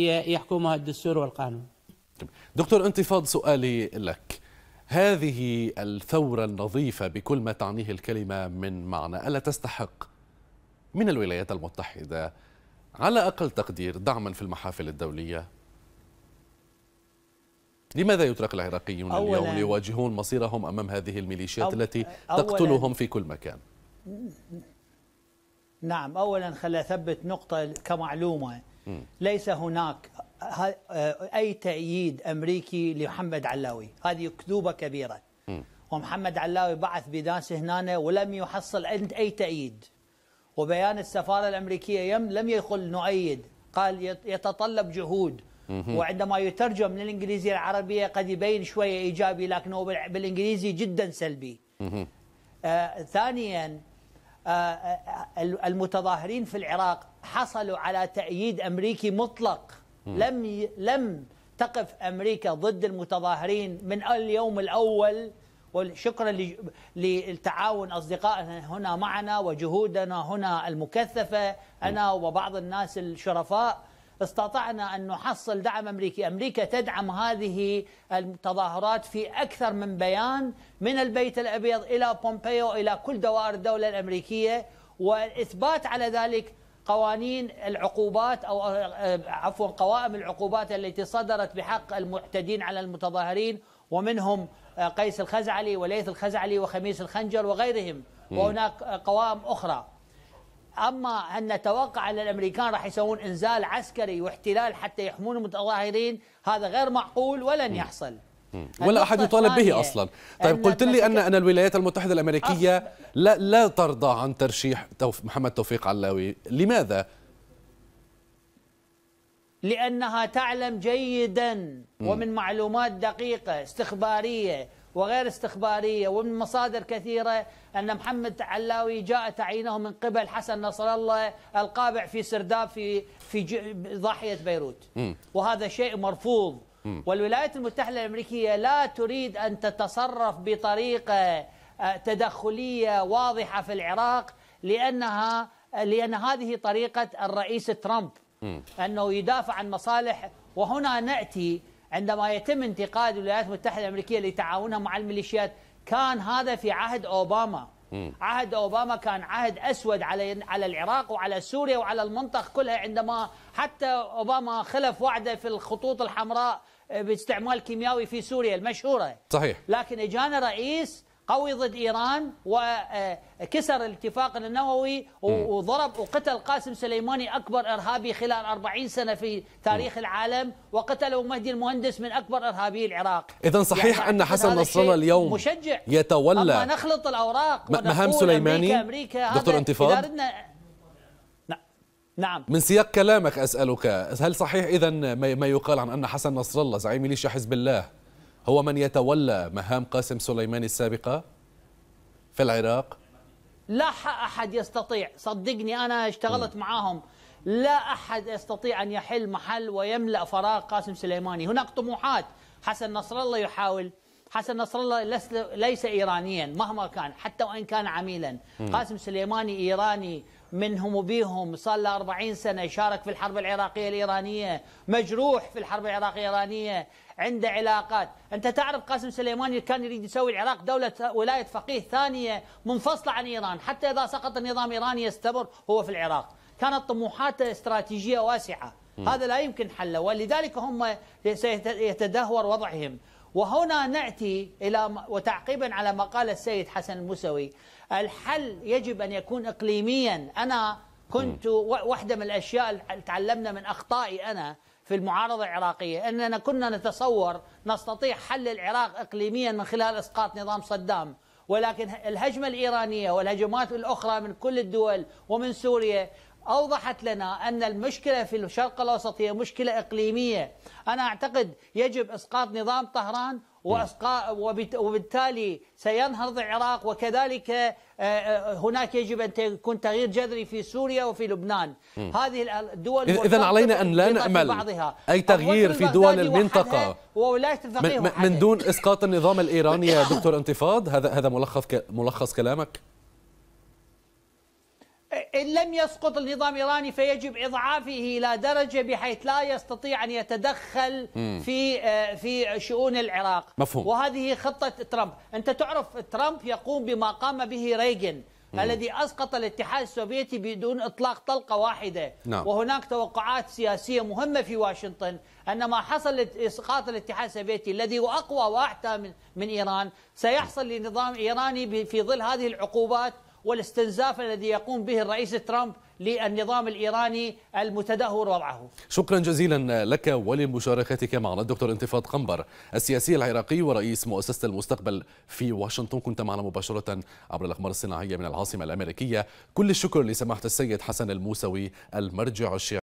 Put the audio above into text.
يحكمها الدستور والقانون طيب، دكتور انتفاض سؤالي لك هذه الثورة النظيفة بكل ما تعنيه الكلمة من معنى ألا تستحق من الولايات المتحدة على أقل تقدير دعما في المحافل الدولية لماذا يترك العراقيون اليوم ليواجهون مصيرهم أمام هذه الميليشيات التي تقتلهم في كل مكان نعم أولا خلي أثبت نقطة كمعلومة ليس هناك أي تأييد أمريكي لمحمد علاوي هذه كذوبة كبيرة ومحمد علاوي بعث بداس هنا ولم يحصل عند أي تأييد وبيان السفارة الأمريكية لم يقل نؤيد قال يتطلب جهود وعندما يترجم من الإنجليزية العربية قد يبين شوية إيجابي لكنه بالإنجليزي جدا سلبي آه ثانيا آه، آه، آه، المتظاهرين في العراق حصلوا على تأييد أمريكي مطلق لم لم تقف أمريكا ضد المتظاهرين من اليوم الأول وشكرا للتعاون أصدقائنا هنا معنا وجهودنا هنا المكثفة أنا وبعض الناس الشرفاء استطعنا أن نحصل دعم أمريكي أمريكا تدعم هذه التظاهرات في أكثر من بيان من البيت الأبيض إلى بومبيو إلى كل دوائر الدولة الأمريكية والإثبات على ذلك قوانين العقوبات أو آه، عفوا قوائم العقوبات التي صدرت بحق المعتدين على المتظاهرين ومنهم آه، قيس الخزعلي وليث الخزعلي وخميس الخنجر وغيرهم وهناك قوائم أخرى اما ان نتوقع ان الامريكان راح يسوون انزال عسكري واحتلال حتى يحمون المتظاهرين هذا غير معقول ولن يحصل ولا احد يطالب به اصلا طيب قلت لي ان ان الولايات المتحده الامريكيه لا لا ترضى عن ترشيح محمد توفيق علاوي لماذا لانها تعلم جيدا ومن معلومات دقيقه استخباريه وغير استخبارية ومن مصادر كثيرة أن محمد علاوي جاء تعيينه من قبل حسن نصر الله القابع في سرداب في في ضاحية بيروت وهذا شيء مرفوض والولايات المتحدة الأمريكية لا تريد أن تتصرف بطريقة آه، تدخلية واضحة في العراق لأنها لأن هذه طريقة الرئيس ترامب أنه يدافع عن مصالح وهنا نأتي عندما يتم انتقاد الولايات المتحدة الأمريكية لتعاونها مع الميليشيات كان هذا في عهد أوباما عهد اوباما كان عهد اسود على على العراق وعلى سوريا وعلى المنطقه كلها عندما حتى اوباما خلف وعده في الخطوط الحمراء آه، باستعمال كيميائي في سوريا المشهوره صحيح لكن اجانا رئيس قوي ضد إيران وكسر آه، الاتفاق النووي وضرب وقتل قاسم سليماني أكبر إرهابي خلال 40 سنة في تاريخ العالم وقتله مهدي المهندس من أكبر إرهابي العراق إذا صحيح يعني أن حسن نصر الله اليوم مشجع يتولى أما نخلط الأوراق مهام سليماني أمريكا أمريكا دكتور انتفاض نعم. نعم من سياق كلامك أسألك هل صحيح إذا ما يقال عن أن حسن نصر الله زعيم ميليشيا حزب الله هو من يتولى مهام قاسم سليماني السابقة في العراق لا أحد يستطيع صدقني أنا اشتغلت م. معاهم لا أحد يستطيع أن يحل محل ويملأ فراغ قاسم سليماني هناك طموحات حسن نصر الله يحاول حسن نصر الله ليس إيرانيا مهما كان حتى وإن كان عميلا م. قاسم سليماني إيراني منهم وبيهم صار له 40 سنة شارك في الحرب العراقية الإيرانية مجروح في الحرب العراقية الإيرانية عنده علاقات أنت تعرف قاسم سليماني كان يريد يسوي العراق دولة ولاية فقيه ثانية منفصلة عن إيران حتى إذا سقط النظام الإيراني يستمر هو في العراق كانت طموحاته استراتيجية واسعة هذا لا يمكن حله ولذلك هم سيتدهور وضعهم وهنا نأتي إلى وتعقيبا على ما قال السيد حسن المسوي الحل يجب أن يكون إقليميا أنا كنت واحدة من الأشياء اللي تعلمنا من أخطائي أنا في المعارضة العراقية أننا كنا نتصور نستطيع حل العراق إقليميا من خلال إسقاط نظام صدام ولكن الهجمة الإيرانية والهجمات الأخرى من كل الدول ومن سوريا أوضحت لنا أن المشكلة في الشرق الأوسط هي مشكلة إقليمية أنا أعتقد يجب إسقاط نظام طهران وبالتالي سينهض العراق وكذلك آه، آه، هناك يجب أن يكون تغيير جذري في سوريا وفي لبنان م. هذه الدول إذا علينا أن لا نأمل بعضها. أي تغيير في دول المنطقة من, من دون إسقاط النظام الإيراني يا دكتور انتفاض هذا هذا ملخص ملخص كلامك إن لم يسقط النظام الإيراني فيجب إضعافه إلى درجة بحيث لا يستطيع أن يتدخل في آه، في شؤون العراق مفهوم. وهذه خطة ترامب أنت تعرف ترامب يقوم بما قام به ريغن الذي اسقط الاتحاد السوفيتي بدون اطلاق طلقه واحده نعم. وهناك توقعات سياسيه مهمه في واشنطن ان ما حصل اسقاط الاتحاد السوفيتي الذي هو اقوى واحتى من ايران سيحصل لنظام ايراني في ظل هذه العقوبات والاستنزاف الذي يقوم به الرئيس ترامب للنظام الإيراني المتدهور وضعه شكرا جزيلا لك ولمشاركتك معنا الدكتور انتفاض قنبر السياسي العراقي ورئيس مؤسسة المستقبل في واشنطن كنت معنا مباشرة عبر الأخبار الصناعية من العاصمة الأمريكية كل الشكر لسماحة السيد حسن الموسوي المرجع الشيعي